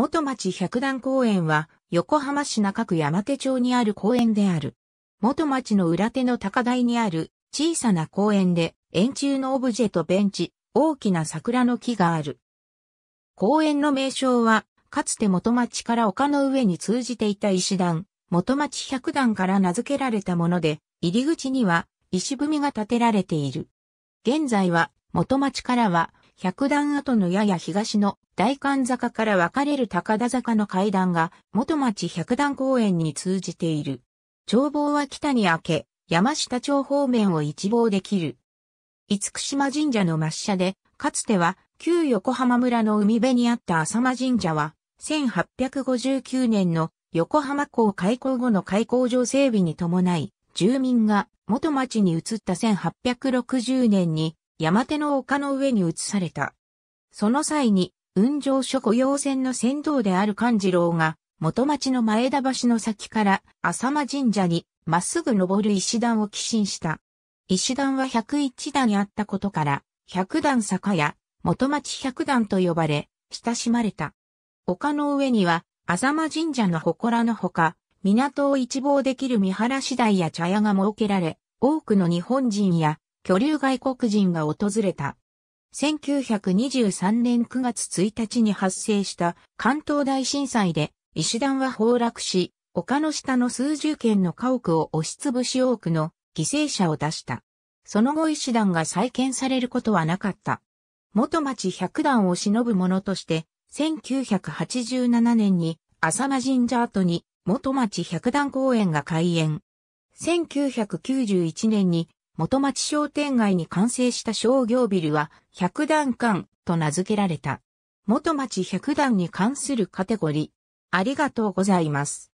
元町百段公園は、横浜市中区山手町にある公園である。元町の裏手の高台にある小さな公園で、円柱のオブジェとベンチ、大きな桜の木がある。公園の名称は、かつて元町から丘の上に通じていた石段、元町百段から名付けられたもので、入り口には石踏みが建てられている。現在は、元町からは百段跡のやや東の大観坂から分かれる高田坂の階段が元町百段公園に通じている。眺望は北に明け、山下町方面を一望できる。五福島神社の抹社で、かつては旧横浜村の海辺にあった浅間神社は、1859年の横浜港開港後の開港場整備に伴い、住民が元町に移った1860年に山手の丘の上に移された。その際に、雲上諸雇用船の船頭である勘次郎が、元町の前田橋の先から浅間神社にまっすぐ登る石段を寄進した。石段は101段あったことから、百段坂や元町百段と呼ばれ、親しまれた。丘の上には、浅間神社の祠のほか、港を一望できる見晴らし台や茶屋が設けられ、多くの日本人や居留外国人が訪れた。1923年9月1日に発生した関東大震災で石段は崩落し、丘の下の数十軒の家屋を押しつぶし多くの犠牲者を出した。その後石段が再建されることはなかった。元町百段を忍ぶ者として、1987年に浅間神社跡に元町百段公園が開園。1991年に元町商店街に完成した商業ビルは、百段館と名付けられた。元町百段に関するカテゴリー。ありがとうございます。